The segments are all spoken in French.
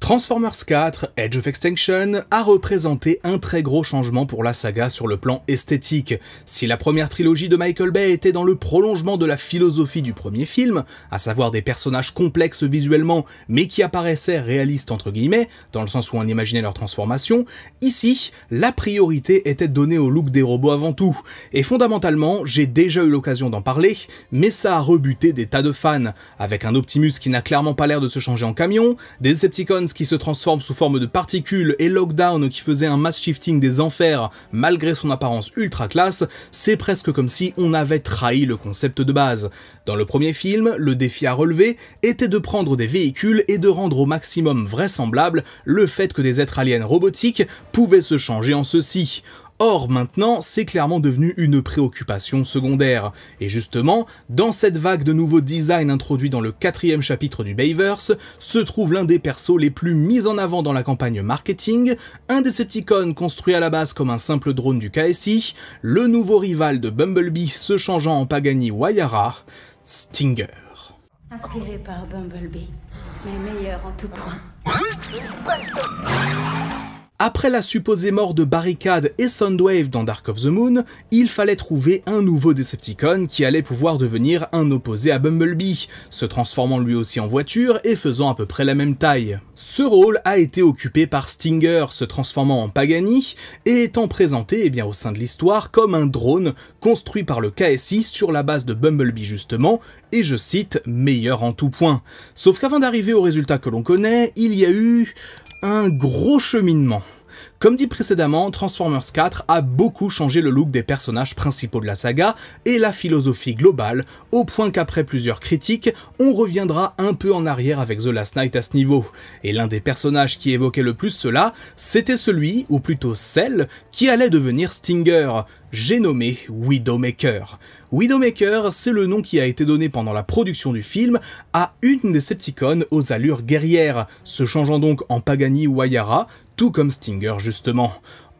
Transformers 4 Edge of Extinction a représenté un très gros changement pour la saga sur le plan esthétique. Si la première trilogie de Michael Bay était dans le prolongement de la philosophie du premier film, à savoir des personnages complexes visuellement mais qui apparaissaient réalistes entre guillemets, dans le sens où on imaginait leur transformation, ici, la priorité était donnée au look des robots avant tout. Et fondamentalement, j'ai déjà eu l'occasion d'en parler, mais ça a rebuté des tas de fans, avec un Optimus qui n'a clairement pas l'air de se changer en camion, des Decepticons qui se transforme sous forme de particules et Lockdown qui faisait un mass shifting des enfers malgré son apparence ultra classe, c'est presque comme si on avait trahi le concept de base. Dans le premier film, le défi à relever était de prendre des véhicules et de rendre au maximum vraisemblable le fait que des êtres aliens robotiques pouvaient se changer en ceci. Or maintenant, c'est clairement devenu une préoccupation secondaire. Et justement, dans cette vague de nouveaux designs introduits dans le quatrième chapitre du Bayverse, se trouve l'un des persos les plus mis en avant dans la campagne marketing, un Decepticon construit à la base comme un simple drone du KSI, le nouveau rival de Bumblebee se changeant en Pagani Wayara, Stinger. Inspiré par Bumblebee, mais meilleur en tout point. Hein après la supposée mort de Barricade et Soundwave dans Dark of the Moon, il fallait trouver un nouveau Decepticon qui allait pouvoir devenir un opposé à Bumblebee, se transformant lui aussi en voiture et faisant à peu près la même taille. Ce rôle a été occupé par Stinger, se transformant en Pagani et étant présenté eh bien, au sein de l'histoire comme un drone construit par le KSI sur la base de Bumblebee justement, et je cite, meilleur en tout point. Sauf qu'avant d'arriver au résultat que l'on connaît, il y a eu un gros cheminement. Comme dit précédemment, Transformers 4 a beaucoup changé le look des personnages principaux de la saga et la philosophie globale, au point qu'après plusieurs critiques, on reviendra un peu en arrière avec The Last Knight à ce niveau. Et l'un des personnages qui évoquait le plus cela, c'était celui, ou plutôt celle, qui allait devenir Stinger, j'ai nommé Widowmaker. Widowmaker, c'est le nom qui a été donné pendant la production du film à une des Septicons aux allures guerrières, se changeant donc en Pagani ou tout comme Stinger justement.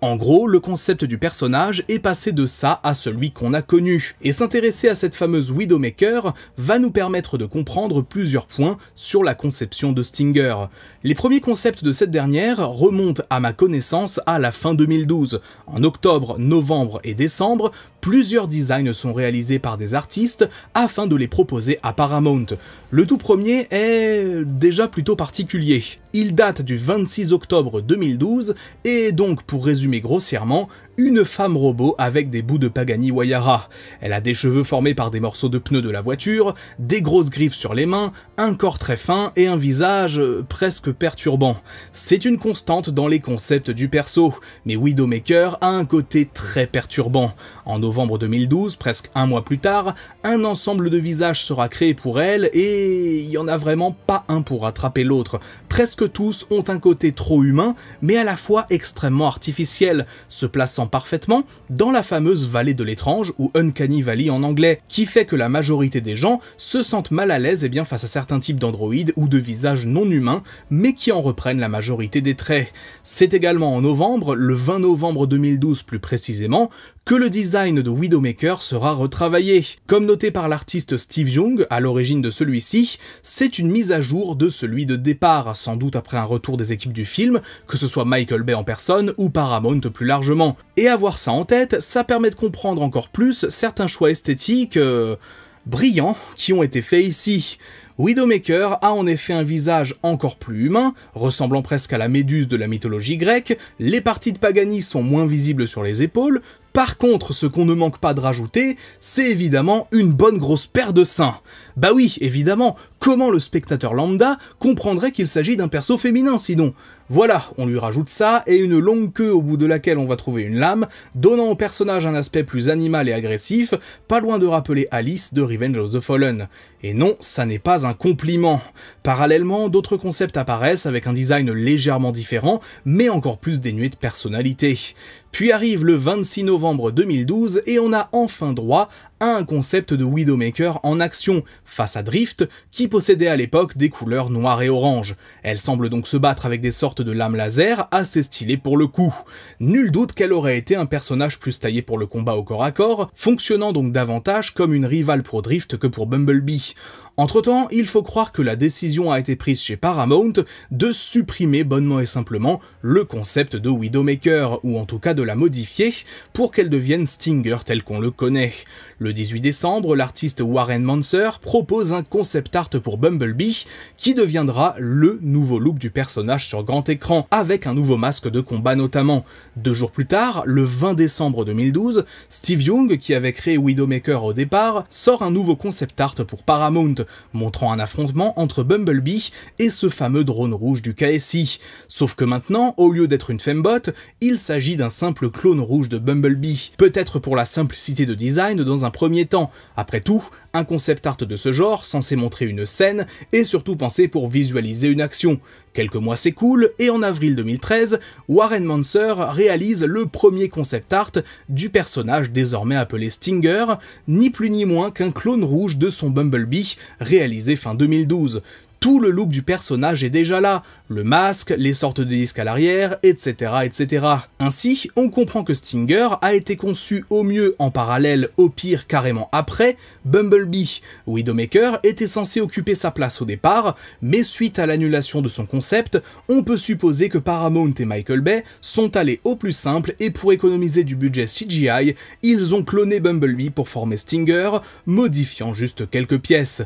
En gros, le concept du personnage est passé de ça à celui qu'on a connu, et s'intéresser à cette fameuse Widowmaker va nous permettre de comprendre plusieurs points sur la conception de Stinger. Les premiers concepts de cette dernière remontent à ma connaissance à la fin 2012. En octobre, novembre et décembre, plusieurs designs sont réalisés par des artistes afin de les proposer à Paramount. Le tout premier est déjà plutôt particulier. Il date du 26 octobre 2012 et donc pour résumer grossièrement, une femme robot avec des bouts de Pagani Wayara. Elle a des cheveux formés par des morceaux de pneus de la voiture, des grosses griffes sur les mains, un corps très fin et un visage euh, presque perturbant. C'est une constante dans les concepts du perso, mais Widowmaker a un côté très perturbant. En novembre 2012, presque un mois plus tard, un ensemble de visages sera créé pour elle et il y en a vraiment pas un pour rattraper l'autre, presque tous ont un côté trop humain, mais à la fois extrêmement artificiel, se plaçant parfaitement dans la fameuse vallée de l'étrange, ou Uncanny Valley en anglais, qui fait que la majorité des gens se sentent mal à l'aise et eh bien, face à certains types d'androïdes ou de visages non humains, mais qui en reprennent la majorité des traits. C'est également en novembre, le 20 novembre 2012 plus précisément, que le design de Widowmaker sera retravaillé. Comme noté par l'artiste Steve Jung, à l'origine de celui-ci, c'est une mise à jour de celui de départ, sans doute après un retour des équipes du film, que ce soit Michael Bay en personne ou Paramount plus largement. Et avoir ça en tête, ça permet de comprendre encore plus certains choix esthétiques euh, brillants qui ont été faits ici. Widowmaker a en effet un visage encore plus humain, ressemblant presque à la méduse de la mythologie grecque, les parties de Pagani sont moins visibles sur les épaules, par contre, ce qu'on ne manque pas de rajouter, c'est évidemment une bonne grosse paire de seins. Bah oui, évidemment, comment le spectateur lambda comprendrait qu'il s'agit d'un perso féminin sinon Voilà, on lui rajoute ça et une longue queue au bout de laquelle on va trouver une lame, donnant au personnage un aspect plus animal et agressif, pas loin de rappeler Alice de Revenge of the Fallen. Et non, ça n'est pas un compliment. Parallèlement, d'autres concepts apparaissent avec un design légèrement différent, mais encore plus dénué de personnalité. Puis arrive le 26 novembre 2012 et on a enfin droit à un concept de Widowmaker en action face à Drift qui possédait à l'époque des couleurs noire et orange. Elle semble donc se battre avec des sortes de lames laser assez stylées pour le coup. Nul doute qu'elle aurait été un personnage plus taillé pour le combat au corps à corps, fonctionnant donc davantage comme une rivale pour Drift que pour Bumblebee. Entre-temps, il faut croire que la décision a été prise chez Paramount de supprimer bonnement et simplement le concept de Widowmaker, ou en tout cas de la modifier, pour qu'elle devienne Stinger tel qu'on le connaît. Le 18 décembre, l'artiste Warren Manser propose un concept art pour Bumblebee qui deviendra le nouveau look du personnage sur grand écran, avec un nouveau masque de combat notamment. Deux jours plus tard, le 20 décembre 2012, Steve Young, qui avait créé Widowmaker au départ, sort un nouveau concept art pour Paramount montrant un affrontement entre Bumblebee et ce fameux drone rouge du KSI. Sauf que maintenant, au lieu d'être une fembot, il s'agit d'un simple clone rouge de Bumblebee, peut-être pour la simplicité de design dans un premier temps. Après tout, un concept art de ce genre, censé montrer une scène, est surtout pensé pour visualiser une action. Quelques mois s'écoulent et en avril 2013, Warren Manser réalise le premier concept art du personnage désormais appelé Stinger, ni plus ni moins qu'un clone rouge de son Bumblebee réalisé fin 2012 tout le look du personnage est déjà là, le masque, les sortes de disques à l'arrière, etc., etc. Ainsi, on comprend que Stinger a été conçu au mieux en parallèle, au pire carrément après, Bumblebee. Widowmaker était censé occuper sa place au départ, mais suite à l'annulation de son concept, on peut supposer que Paramount et Michael Bay sont allés au plus simple et pour économiser du budget CGI, ils ont cloné Bumblebee pour former Stinger, modifiant juste quelques pièces.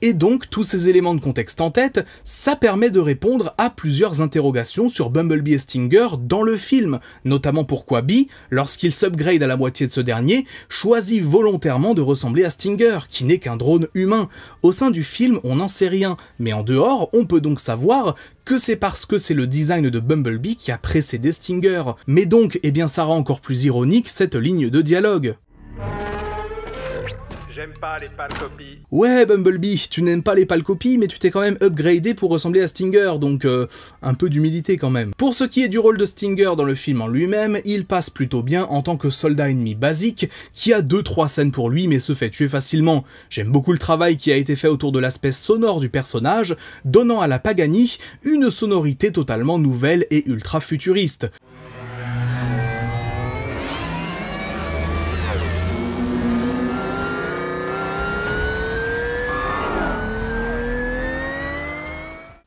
Et donc, tous ces éléments de contexte en tête, ça permet de répondre à plusieurs interrogations sur Bumblebee et Stinger dans le film, notamment pourquoi Bee, lorsqu'il s'upgrade à la moitié de ce dernier, choisit volontairement de ressembler à Stinger, qui n'est qu'un drone humain. Au sein du film, on n'en sait rien, mais en dehors, on peut donc savoir que c'est parce que c'est le design de Bumblebee qui a précédé Stinger. Mais donc, eh bien ça rend encore plus ironique cette ligne de dialogue. Ouais, Bumblebee, tu n'aimes pas les pâles copies, mais tu t'es quand même upgradé pour ressembler à Stinger, donc euh, un peu d'humilité quand même. Pour ce qui est du rôle de Stinger dans le film en lui-même, il passe plutôt bien en tant que soldat ennemi basique, qui a 2-3 scènes pour lui, mais se fait tuer facilement. J'aime beaucoup le travail qui a été fait autour de l'aspect sonore du personnage, donnant à la Pagani une sonorité totalement nouvelle et ultra futuriste.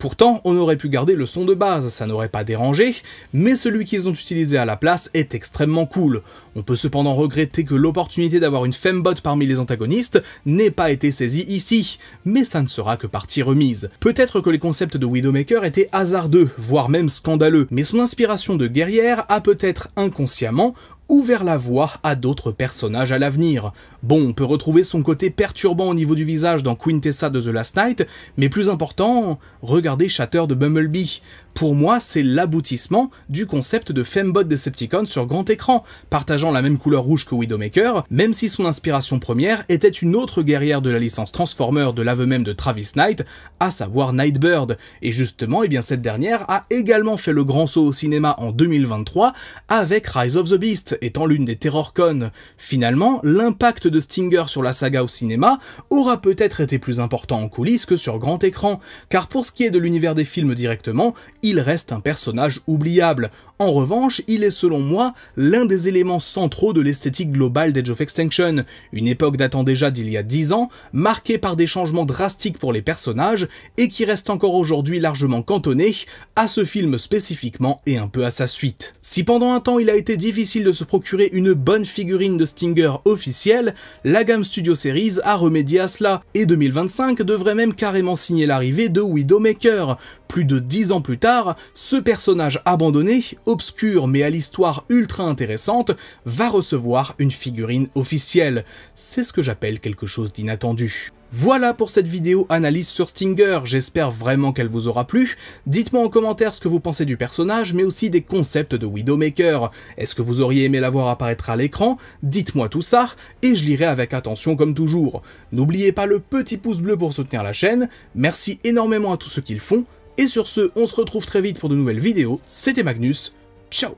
Pourtant, on aurait pu garder le son de base, ça n'aurait pas dérangé, mais celui qu'ils ont utilisé à la place est extrêmement cool. On peut cependant regretter que l'opportunité d'avoir une fembot parmi les antagonistes n'ait pas été saisie ici, mais ça ne sera que partie remise. Peut-être que les concepts de Widowmaker étaient hasardeux, voire même scandaleux, mais son inspiration de guerrière a peut-être inconsciemment ouvert la voie à d'autres personnages à l'avenir. Bon, on peut retrouver son côté perturbant au niveau du visage dans Quintessa de The Last Knight, mais plus important, regardez Shatter de Bumblebee. Pour moi, c'est l'aboutissement du concept de Fembot Decepticon sur grand écran, partageant la même couleur rouge que Widowmaker, même si son inspiration première était une autre guerrière de la licence Transformer de l'aveu même de Travis Knight, à savoir Nightbird. Et justement, eh bien, cette dernière a également fait le grand saut au cinéma en 2023 avec Rise of the Beast, étant l'une des connes. Finalement, l'impact de Stinger sur la saga au cinéma aura peut-être été plus important en coulisses que sur grand écran, car pour ce qui est de l'univers des films directement, il reste un personnage oubliable, en revanche, il est selon moi l'un des éléments centraux de l'esthétique globale d'Age of Extinction, une époque datant déjà d'il y a 10 ans, marquée par des changements drastiques pour les personnages et qui reste encore aujourd'hui largement cantonnée à ce film spécifiquement et un peu à sa suite. Si pendant un temps il a été difficile de se procurer une bonne figurine de Stinger officielle, la gamme Studio Series a remédié à cela et 2025 devrait même carrément signer l'arrivée de Widowmaker, plus de dix ans plus tard, ce personnage abandonné, obscur mais à l'histoire ultra intéressante, va recevoir une figurine officielle. C'est ce que j'appelle quelque chose d'inattendu. Voilà pour cette vidéo analyse sur Stinger, j'espère vraiment qu'elle vous aura plu. Dites-moi en commentaire ce que vous pensez du personnage, mais aussi des concepts de Widowmaker. Est-ce que vous auriez aimé la voir apparaître à l'écran Dites-moi tout ça, et je lirai avec attention comme toujours. N'oubliez pas le petit pouce bleu pour soutenir la chaîne, merci énormément à tous ceux qui le font, et sur ce, on se retrouve très vite pour de nouvelles vidéos. C'était Magnus. Ciao